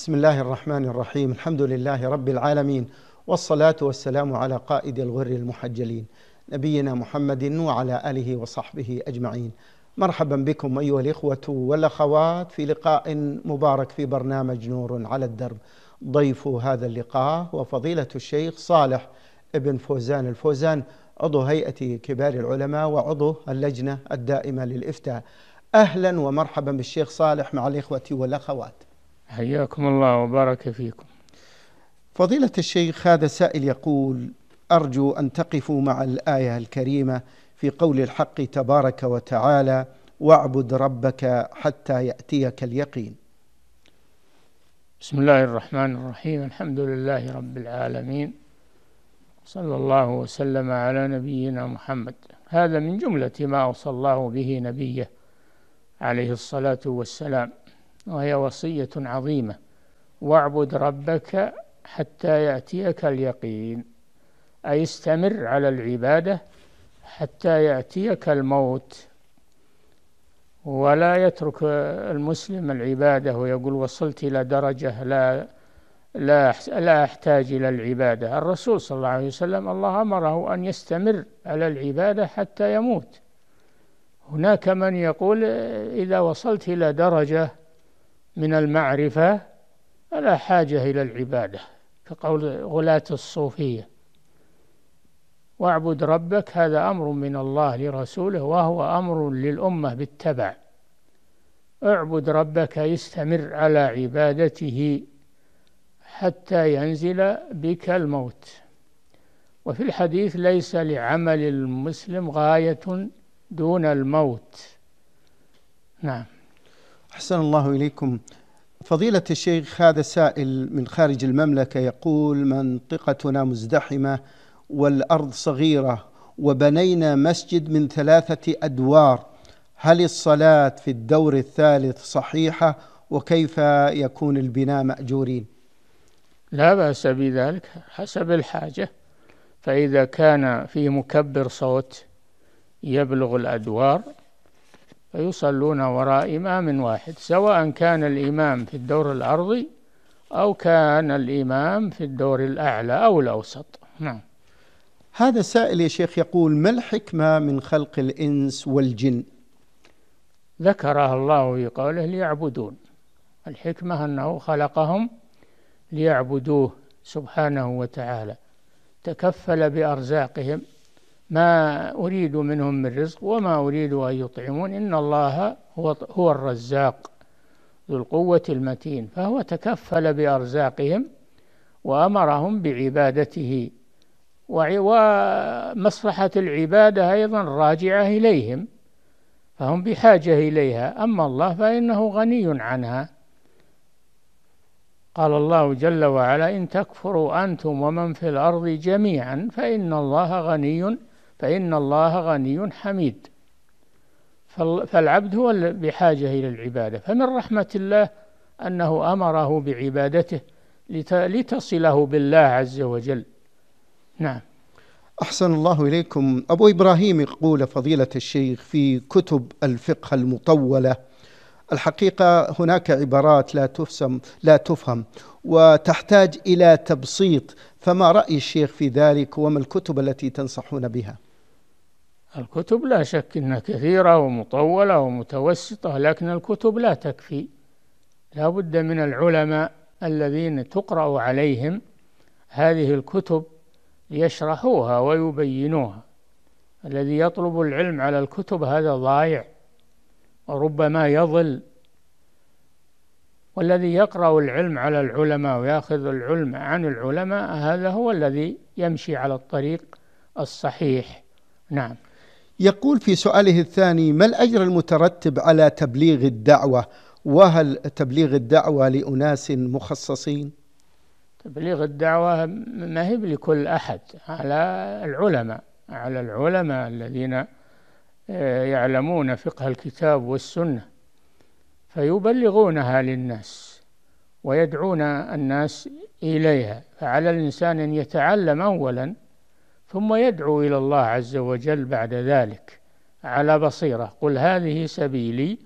بسم الله الرحمن الرحيم الحمد لله رب العالمين والصلاة والسلام على قائد الغر المحجلين نبينا محمد وعلى آله وصحبه أجمعين مرحبا بكم أيها الإخوة والأخوات في لقاء مبارك في برنامج نور على الدرب ضيف هذا اللقاء هو فضيلة الشيخ صالح ابن فوزان الفوزان عضو هيئة كبار العلماء وعضو اللجنة الدائمة للإفتاء أهلا ومرحبا بالشيخ صالح مع الإخوة والأخوات حياكم الله وبارك فيكم فضيلة الشيخ هذا سائل يقول أرجو أن تقفوا مع الآية الكريمة في قول الحق تبارك وتعالى واعبد ربك حتى يأتيك اليقين بسم الله الرحمن الرحيم الحمد لله رب العالمين صلى الله وسلم على نبينا محمد هذا من جملة ما أوصى الله به نبيه عليه الصلاة والسلام وهي وصية عظيمة واعبد ربك حتى يأتيك اليقين أي استمر على العبادة حتى يأتيك الموت ولا يترك المسلم العبادة ويقول وصلت إلى درجة لا لا لا أحتاج إلى العبادة الرسول صلى الله عليه وسلم الله أمره أن يستمر على العبادة حتى يموت هناك من يقول إذا وصلت إلى درجة من المعرفة فلا حاجة إلى العبادة كقول غلاة الصوفية واعبد ربك هذا أمر من الله لرسوله وهو أمر للأمة بالتبع اعبد ربك يستمر على عبادته حتى ينزل بك الموت وفي الحديث ليس لعمل المسلم غاية دون الموت نعم أحسن الله إليكم فضيلة الشيخ هذا سائل من خارج المملكة يقول منطقتنا مزدحمة والأرض صغيرة وبنينا مسجد من ثلاثة أدوار هل الصلاة في الدور الثالث صحيحة وكيف يكون البناء مأجورين لا بأس بذلك حسب الحاجة فإذا كان في مكبر صوت يبلغ الأدوار فيصلون وراء إمام واحد سواء كان الإمام في الدور الأرضي أو كان الإمام في الدور الأعلى أو الأوسط نعم هذا السائل يا شيخ يقول ما الحكمة من خلق الإنس والجن ذكرها الله في قوله ليعبدون الحكمة أنه خلقهم ليعبدوه سبحانه وتعالى تكفل بأرزاقهم ما أريد منهم من رزق وما أريد أن يطعمون إن الله هو, هو الرزاق ذو القوة المتين فهو تكفل بأرزاقهم وأمرهم بعبادته ومصلحة العبادة أيضا راجعة إليهم فهم بحاجة إليها أما الله فإنه غني عنها قال الله جل وعلا إن تكفروا أنتم ومن في الأرض جميعا فإن الله غني فإن الله غني حميد فالعبد هو بحاجة إلى العبادة فمن رحمة الله أنه أمره بعبادته لتصله بالله عز وجل نعم أحسن الله إليكم أبو إبراهيم يقول فضيلة الشيخ في كتب الفقه المطولة الحقيقة هناك عبارات لا تفهم لا تفهم وتحتاج إلى تبسيط فما رأي الشيخ في ذلك وما الكتب التي تنصحون بها؟ الكتب لا شك أنها كثيرة ومطولة ومتوسطة لكن الكتب لا تكفي لا بد من العلماء الذين تقرأ عليهم هذه الكتب ليشرحوها ويبينوها الذي يطلب العلم على الكتب هذا ضايع وربما يضل والذي يقرأ العلم على العلماء ويأخذ العلم عن العلماء هذا هو الذي يمشي على الطريق الصحيح نعم يقول في سؤاله الثاني ما الأجر المترتب على تبليغ الدعوة وهل تبليغ الدعوة لأناس مخصصين تبليغ الدعوة ما هي لكل أحد على العلماء على العلماء الذين آه، يعلمون فقه الكتاب والسنة فيبلغونها للناس ويدعون الناس إليها فعلى الإنسان أن يتعلم أولا ثم يدعو إلى الله عز وجل بعد ذلك على بصيرة قل هذه سبيلي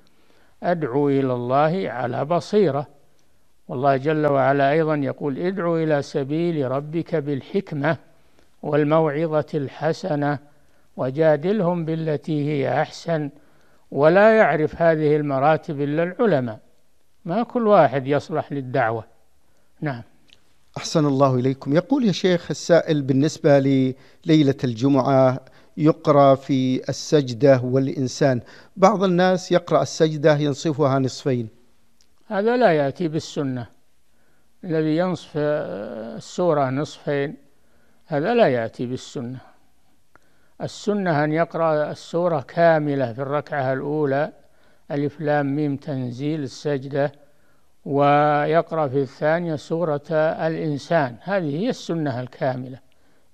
أدعو إلى الله على بصيرة والله جل وعلا أيضا يقول ادعو إلى سبيل ربك بالحكمة والموعظة الحسنة وجادلهم بالتي هي أحسن ولا يعرف هذه المراتب إلا العلماء ما كل واحد يصلح للدعوة نعم أحسن الله إليكم يقول يا شيخ السائل بالنسبة لليلة الجمعة يقرأ في السجدة والإنسان بعض الناس يقرأ السجدة ينصفها نصفين هذا لا يأتي بالسنة الذي ينصف السورة نصفين هذا لا يأتي بالسنة السنة أن يقرأ السورة كاملة في الركعة الأولى ألف لام ميم تنزيل السجدة ويقرأ في الثانية سورة الإنسان هذه هي السنة الكاملة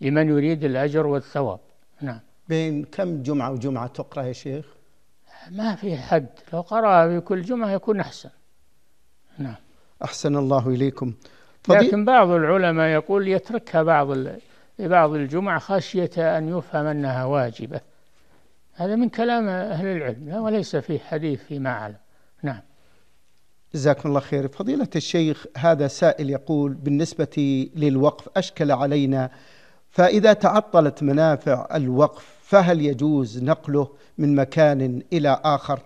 لمن يريد الأجر والثواب نعم بين كم جمعة وجمعة تقرأ يا شيخ؟ ما في حد لو قرأ في كل جمعة يكون أحسن نعم أحسن الله إليكم فضي... لكن بعض العلماء يقول يتركها بعض ال... بعض الجمعة خشية أن يفهم أنها واجبة هذا من كلام أهل العلم وليس فيه حديث فيما أعلم جزاكم الله خير فضيلة الشيخ هذا سائل يقول بالنسبة للوقف أشكل علينا فإذا تعطلت منافع الوقف فهل يجوز نقله من مكان إلى آخر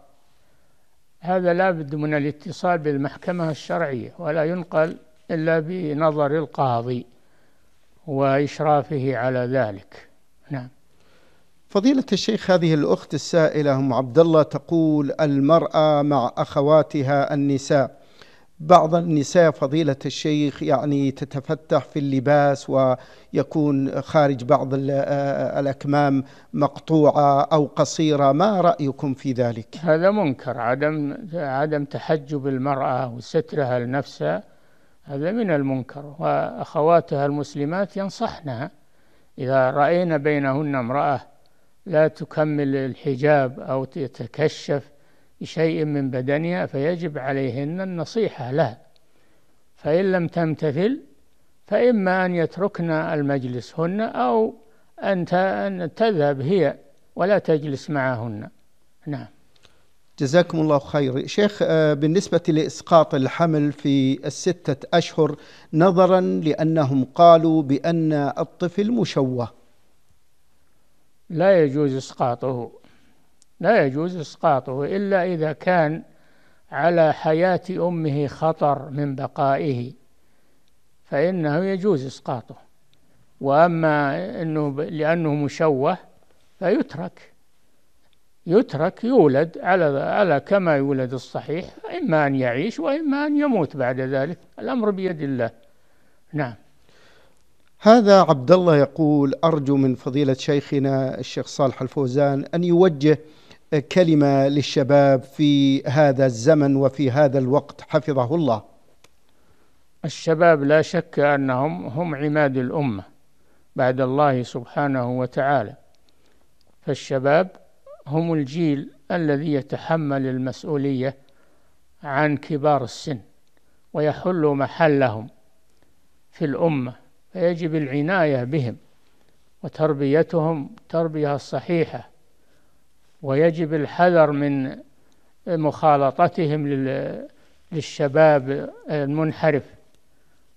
هذا لا بد من الاتصال بالمحكمة الشرعية ولا ينقل إلا بنظر القاضي وإشرافه على ذلك نعم فضيلة الشيخ هذه الأخت السائلة أم عبد الله تقول المرأة مع أخواتها النساء بعض النساء فضيلة الشيخ يعني تتفتح في اللباس ويكون خارج بعض آه، الأكمام مقطوعة أو قصيرة ما رأيكم في ذلك؟ هذا منكر عدم عدم تحجب المرأة وسترها لنفسها هذا من المنكر وأخواتها المسلمات ينصحنا إذا رأينا بينهن امرأة لا تكمل الحجاب أو تتكشف بشيء من بدنها فيجب عليهن النصيحة له فإن لم تمتثل فإما أن يتركن المجلس هن أو أن تذهب هي ولا تجلس معهن نعم جزاكم الله خير شيخ آه، بالنسبة لإسقاط الحمل في الستة أشهر نظرا لأنهم قالوا بأن الطفل مشوه لا يجوز إسقاطه لا يجوز إسقاطه إلا إذا كان على حياة أمه خطر من بقائه فإنه يجوز إسقاطه وأما أنه لأنه مشوه فيترك يترك يولد على على كما يولد الصحيح إما أن يعيش وإما أن يموت بعد ذلك الأمر بيد الله نعم هذا عبد الله يقول أرجو من فضيلة شيخنا الشيخ صالح الفوزان أن يوجه كلمة للشباب في هذا الزمن وفي هذا الوقت حفظه الله الشباب لا شك أنهم هم عماد الأمة بعد الله سبحانه وتعالى فالشباب هم الجيل الذي يتحمل المسؤولية عن كبار السن ويحل محلهم في الأمة فيجب العناية بهم وتربيتهم التربية الصحيحة ويجب الحذر من مخالطتهم للشباب المنحرف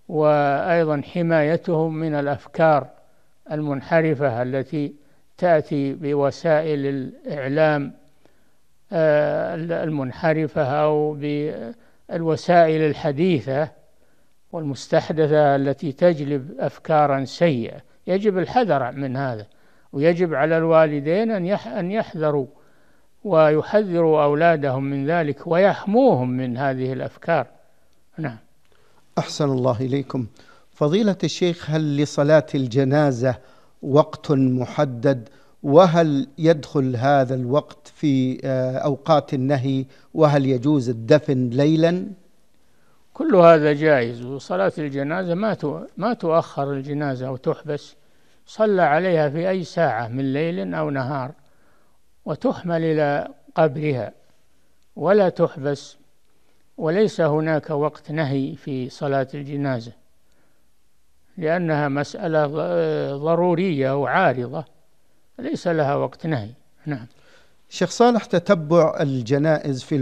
وأيضا حمايتهم من الأفكار المنحرفة التي تأتي بوسائل الإعلام آه، المنحرفة أو بالوسائل الحديثة والمستحدثة التي تجلب أفكارا سيئة يجب الحذر من هذا ويجب على الوالدين أن يحذروا ويحذروا أولادهم من ذلك ويحموهم من هذه الأفكار نعم أحسن الله إليكم فضيلة الشيخ هل لصلاة الجنازة وقت محدد وهل يدخل هذا الوقت في آه، أوقات النهي وهل يجوز الدفن ليلا؟ كل هذا جائز وصلاة الجنازة ما ما تؤخر الجنازة أو تحبس صلى عليها في أي ساعة من ليل أو نهار وتحمل إلى قبرها ولا تحبس وليس هناك وقت نهي في صلاة الجنازة لأنها مسألة ضرورية وعارضة ليس لها وقت نهي نعم شيخ صالح تتبع الجنائز في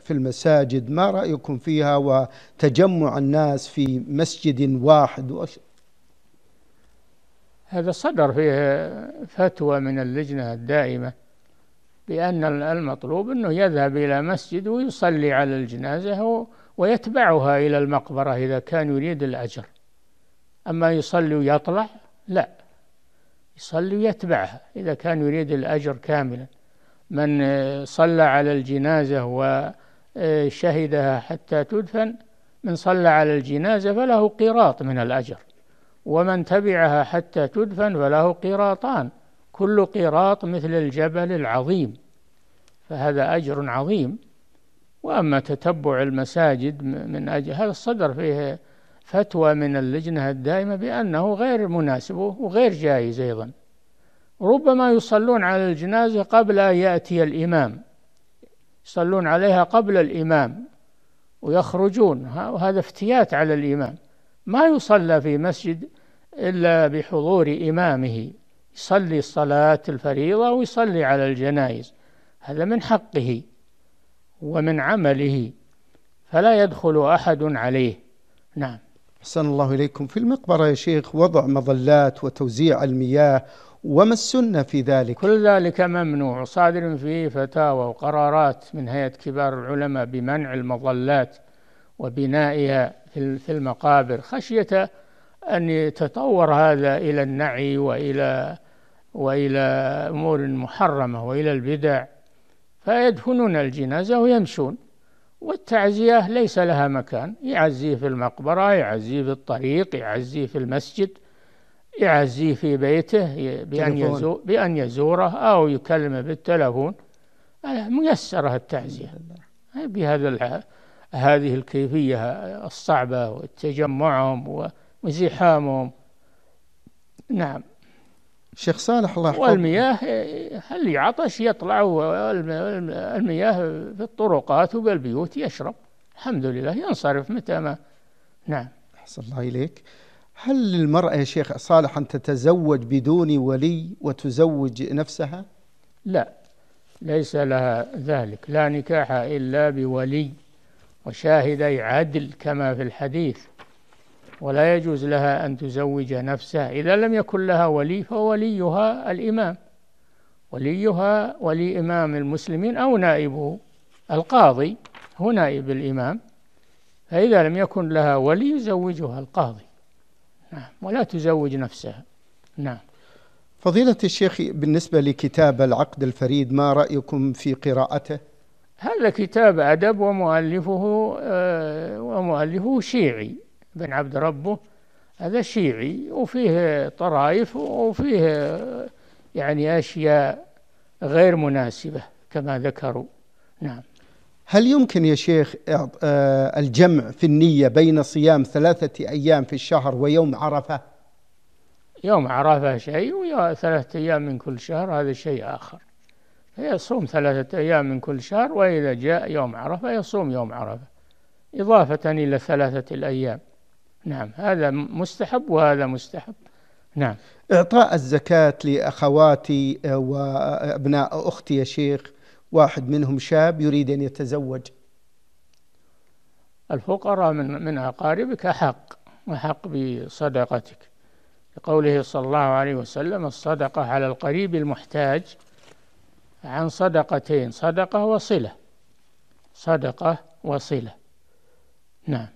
في المساجد ما رأيكم فيها وتجمع الناس في مسجد واحد وش هذا صدر فيه فتوى من اللجنة الدائمة بأن المطلوب أنه يذهب إلى مسجد ويصلي على الجنازة ويتبعها إلى المقبرة إذا كان يريد الأجر أما يصلي ويطلع لا يصلي ويتبعها إذا كان يريد الأجر كاملا من آه، صلى على الجنازة وشهدها آه، حتى تدفن من صلى على الجنازة فله قيراط من الأجر ومن تبعها حتى تدفن فله قيراطان كل قيراط مثل الجبل العظيم فهذا أجر عظيم وأما تتبع المساجد من أجل هذا الصدر فيه فتوى من اللجنة الدائمة بأنه غير مناسب وغير جائز أيضا ربما يصلون على الجنازة قبل أن يأتي الإمام يصلون عليها قبل الإمام ويخرجون وهذا افتيات على الإمام ما يصلى في مسجد إلا بحضور إمامه يصلي الصلاة الفريضة ويصلي على الجنائز هذا من حقه ومن عمله فلا يدخل أحد عليه نعم أحسن الله إليكم في المقبرة يا شيخ وضع مظلات وتوزيع المياه وما السنة في ذلك كل ذلك ممنوع صادر فيه فتاوى وقرارات من هيئة كبار العلماء بمنع المظلات وبنائها في المقابر خشية أن يتطور هذا إلى النعي وإلى وإلى أمور محرمة وإلى البدع فيدفنون الجنازة ويمشون والتعزية ليس لها مكان يعزيه في المقبرة يعزيه في الطريق يعزيه في المسجد يعزيه في بيته بأن, يزور بأن يزوره أو يكلمه بالتلفون ميسرة التعزية بهذا هذه الكيفية الصعبة وتجمعهم وزحامهم نعم شيخ صالح الله يحفظه والمياه اللي عطش يطلع المياه في الطرقات وبالبيوت يشرب الحمد لله ينصرف متى ما نعم أحسن الله إليك هل للمرأة يا شيخ صالح أن تتزوج بدون ولي وتزوج نفسها؟ لا ليس لها ذلك لا نكاح إلا بولي وشاهدي عدل كما في الحديث ولا يجوز لها أن تزوج نفسها إذا لم يكن لها ولي فوليها الإمام وليها ولي إمام المسلمين أو نائبه القاضي هو نائب الإمام فإذا لم يكن لها ولي يزوجها القاضي نعم ولا تزوج نفسها نعم فضيلة الشيخ بالنسبة لكتاب العقد الفريد ما رأيكم في قراءته؟ هذا كتاب أدب ومؤلفه آه، ومؤلفه شيعي بن عبد ربه هذا شيعي وفيه طرائف وفيه يعني أشياء غير مناسبة كما ذكروا نعم هل يمكن يا شيخ آه، الجمع في النية بين صيام ثلاثة أيام في الشهر ويوم عرفة يوم عرفة شيء وثلاثة أيام من كل شهر هذا شيء آخر يصوم ثلاثة أيام من كل شهر وإذا جاء يوم عرفة يصوم يوم عرفة إضافة إلى ثلاثة الأيام نعم هذا مستحب وهذا مستحب نعم إعطاء الزكاة لأخواتي آه، وأبناء أختي يا شيخ واحد منهم شاب يريد أن يتزوج الفقراء من من أقاربك أحق أحق بصدقتك لقوله صلى الله عليه وسلم الصدقة على القريب المحتاج عن صدقتين صدقة وصلة صدقة وصلة نعم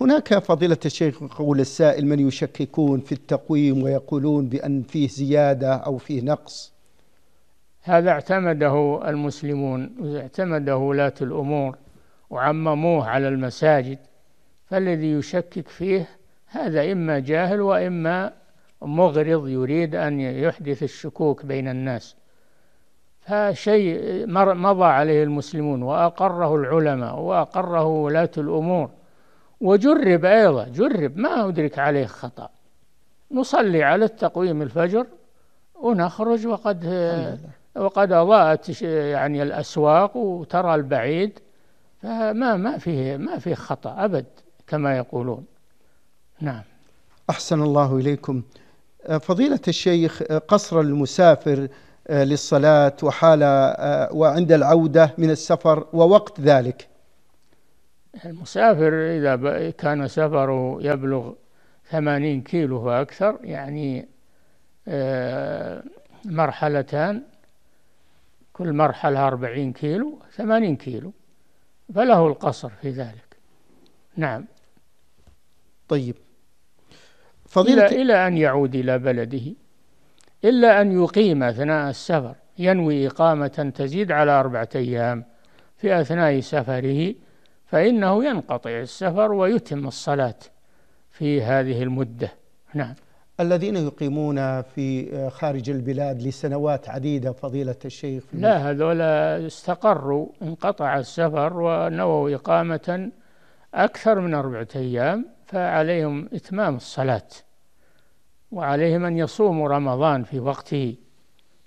هناك فضيلة الشيخ قول السائل من يشككون في التقويم ويقولون بأن فيه زيادة أو فيه نقص هذا اعتمده المسلمون اعتمده ولاة الأمور وعمموه على المساجد فالذي يشكك فيه هذا إما جاهل وإما مغرض يريد أن يحدث الشكوك بين الناس فشيء مضى عليه المسلمون وأقره العلماء وأقره ولاة الأمور وجرب أيضا جرب ما أدرك عليه خطأ نصلي على التقويم الفجر ونخرج وقد وقد أضاءت يعني الأسواق وترى البعيد فما ما فيه ما فيه خطأ أبد كما يقولون نعم أحسن الله إليكم فضيلة الشيخ قصر المسافر آه، للصلاة وحال آه، وعند العودة من السفر ووقت ذلك المسافر إذا كان سفره يبلغ ثمانين كيلو وأكثر يعني آه، مرحلتان كل مرحلة أربعين كيلو ثمانين كيلو فله القصر في ذلك نعم طيب فضيلة إلى, إلى أن يعود إلى بلده إلا أن يقيم أثناء السفر ينوي إقامة تزيد على أربعة أيام في أثناء سفره فإنه ينقطع السفر ويتم الصلاة في هذه المدة نعم الذين يقيمون في آه، خارج البلاد لسنوات عديدة فضيلة الشيخ في لا هذولا استقروا انقطع السفر ونووا إقامة أكثر من أربعة أيام فعليهم إتمام الصلاة وعليهم أن يصوموا رمضان في وقته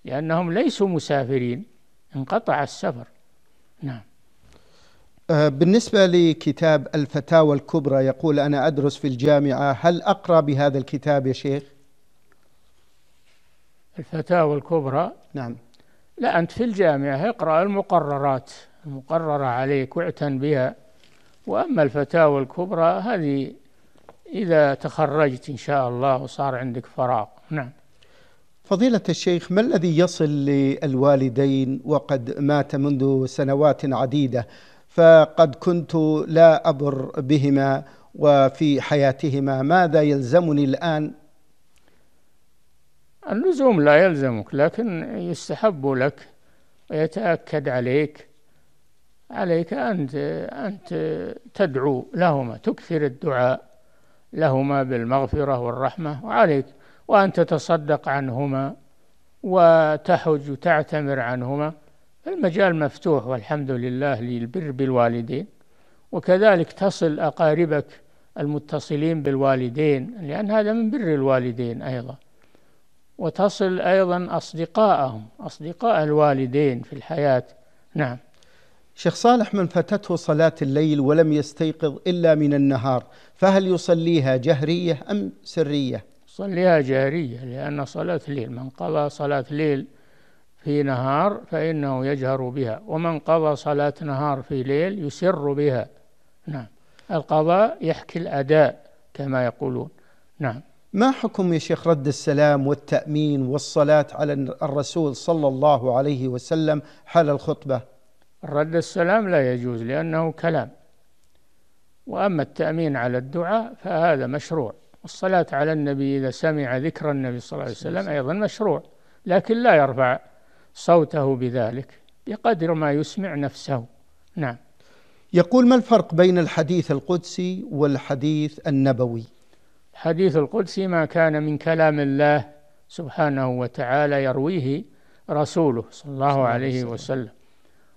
لأنهم ليسوا مسافرين انقطع السفر نعم آه، بالنسبة لكتاب الفتاوى الكبرى يقول أنا أدرس في الجامعة هل أقرأ بهذا الكتاب يا شيخ؟ الفتاوى الكبرى نعم لا أنت في الجامعة اقرأ المقررات المقررة عليك واعتن بها وأما الفتاوى الكبرى هذه إذا تخرجت إن شاء الله وصار عندك فراغ نعم فضيلة الشيخ ما الذي يصل للوالدين وقد مات منذ سنوات عديدة فقد كنت لا أبر بهما وفي حياتهما ماذا يلزمني الآن اللزوم لا يلزمك لكن يستحب لك ويتأكد عليك عليك أن أن تدعو لهما تكثر الدعاء لهما بالمغفرة والرحمة وعليك وأن تتصدق عنهما وتحج وتعتمر عنهما المجال مفتوح والحمد لله للبر بالوالدين وكذلك تصل أقاربك المتصلين بالوالدين لأن هذا من بر الوالدين أيضا وتصل أيضا أصدقائهم أصدقاء الوالدين في الحياة نعم شيخ صالح من فاتته صلاة الليل ولم يستيقظ إلا من النهار فهل يصليها جهرية أم سرية؟ يصليها جهرية لأن صلاة الليل من قضى صلاة الليل في نهار فإنه يجهر بها ومن قضى صلاة نهار في ليل يسر بها نعم القضاء يحكي الأداء كما يقولون نعم ما حكم يا شيخ رد السلام والتأمين والصلاة على الرسول صلى الله عليه وسلم حال الخطبة رد السلام لا يجوز لأنه كلام وأما التأمين على الدعاء فهذا مشروع والصلاة على النبي إذا سمع ذكر النبي صلى الله عليه وسلم أيضا مشروع لكن لا يرفع صوته بذلك بقدر ما يسمع نفسه نعم يقول ما الفرق بين الحديث القدسي والحديث النبوي الحديث القدسي ما كان من كلام الله سبحانه وتعالى يرويه رسوله صلى الله عليه وسلم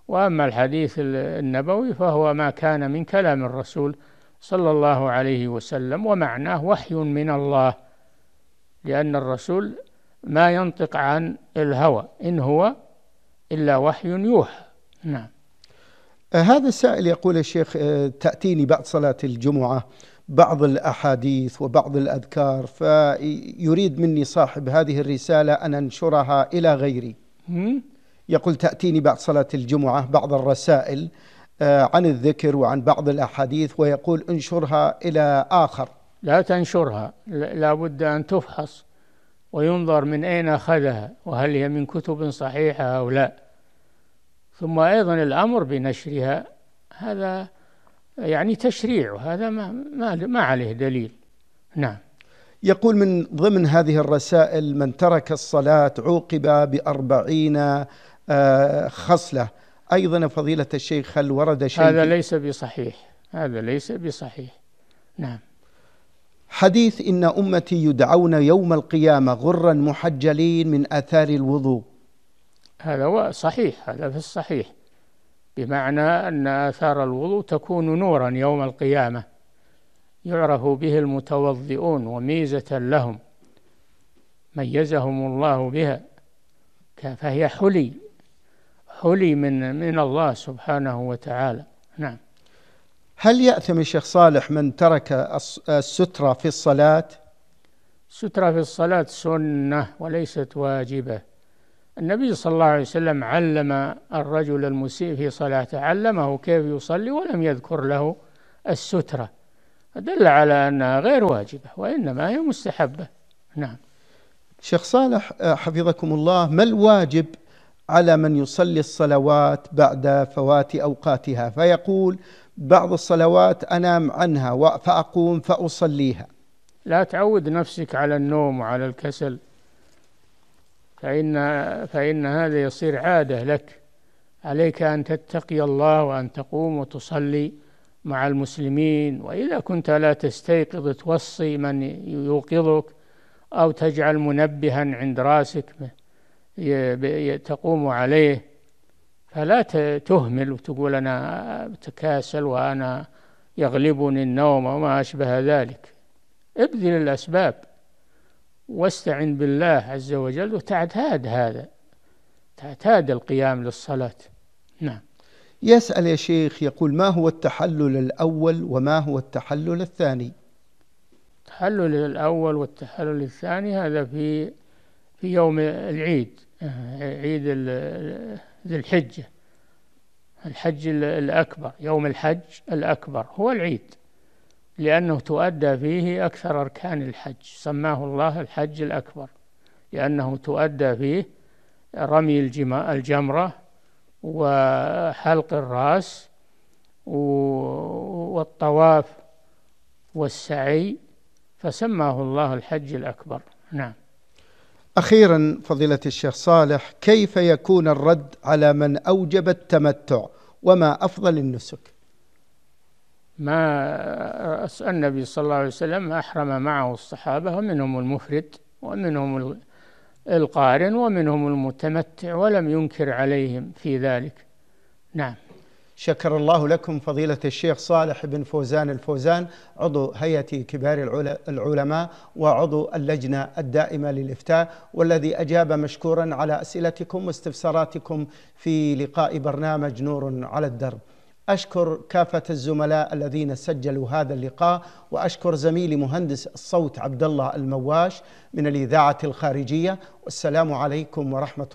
وأما الحديث النبوي فهو ما كان من كلام الرسول صلى الله عليه وسلم ومعناه وحي من الله لأن الرسول ما ينطق عن الهوى إن هو إلا وحي يوحى نعم أه، هذا السائل يقول الشيخ أه، تأتيني بعد صلاة الجمعة بعض الأحاديث وبعض الأذكار فيريد مني صاحب هذه الرسالة أن أنشرها إلى غيري يقول تأتيني بعد صلاة الجمعة بعض الرسائل أه، عن الذكر وعن بعض الأحاديث ويقول انشرها إلى آخر لا تنشرها لابد أن تفحص وينظر من أين أخذها وهل هي من كتب صحيحة أو لا ثم أيضا الأمر بنشرها هذا يعني تشريع وهذا ما, ما, ما عليه دليل نعم يقول من ضمن هذه الرسائل من ترك الصلاة عوقب بأربعين آه، خصلة أيضا فضيلة الشيخ هل ورد شيء هذا ليس بصحيح هذا ليس بصحيح نعم حديث إن أمتي يدعون يوم القيامة غرا محجلين من آثار الوضوء هذا صحيح هذا في الصحيح بمعنى أن آثار الوضوء تكون نورا يوم القيامة يعرف به المتوضئون وميزة لهم ميزهم الله بها فهي حلي حلي من من الله سبحانه وتعالى نعم هل يأثم الشيخ صالح من ترك السترة في الصلاة؟ السترة في الصلاة سنة وليست واجبة النبي صلى الله عليه وسلم علم الرجل المسيء في صلاته علمه كيف يصلي ولم يذكر له السترة دل على أنها غير واجبة وإنما هي مستحبة نعم شيخ صالح آه، حفظكم الله ما الواجب على من يصلي الصلوات بعد فوات أوقاتها فيقول بعض الصلوات أنام عنها فأقوم فأصليها لا تعود نفسك على النوم وعلى الكسل فإن, فإن هذا يصير عادة لك عليك أن تتقي الله وأن تقوم وتصلي مع المسلمين وإذا كنت لا تستيقظ توصي من يوقظك أو تجعل منبها عند راسك تقوم عليه فلا تهمل وتقول أنا أتكاسل وأنا يغلبني النوم وما أشبه ذلك ابذل الأسباب واستعن بالله عز وجل وتعتاد هذا تعتاد القيام للصلاة نعم يسأل يا شيخ يقول ما هو التحلل الأول وما هو التحلل الثاني التحلل الأول والتحلل الثاني هذا في في يوم العيد آه، عيد ذي الحجة الحج الأكبر يوم الحج الأكبر هو العيد لأنه تؤدى فيه أكثر أركان الحج سماه الله الحج الأكبر لأنه تؤدى فيه رمي الجمرة وحلق الرأس والطواف والسعي فسماه الله الحج الأكبر نعم أخيرا فضيلة الشيخ صالح كيف يكون الرد على من أوجب التمتع وما أفضل النسك ما النبي صلى الله عليه وسلم أحرم معه الصحابة ومنهم المفرد ومنهم القارن ومنهم المتمتع ولم ينكر عليهم في ذلك نعم شكر الله لكم فضيلة الشيخ صالح بن فوزان الفوزان عضو هيئة كبار العلماء وعضو اللجنة الدائمة للإفتاء والذي أجاب مشكورا على أسئلتكم واستفساراتكم في لقاء برنامج نور على الدرب أشكر كافة الزملاء الذين سجلوا هذا اللقاء وأشكر زميلي مهندس الصوت عبد الله المواش من الإذاعة الخارجية والسلام عليكم ورحمة الله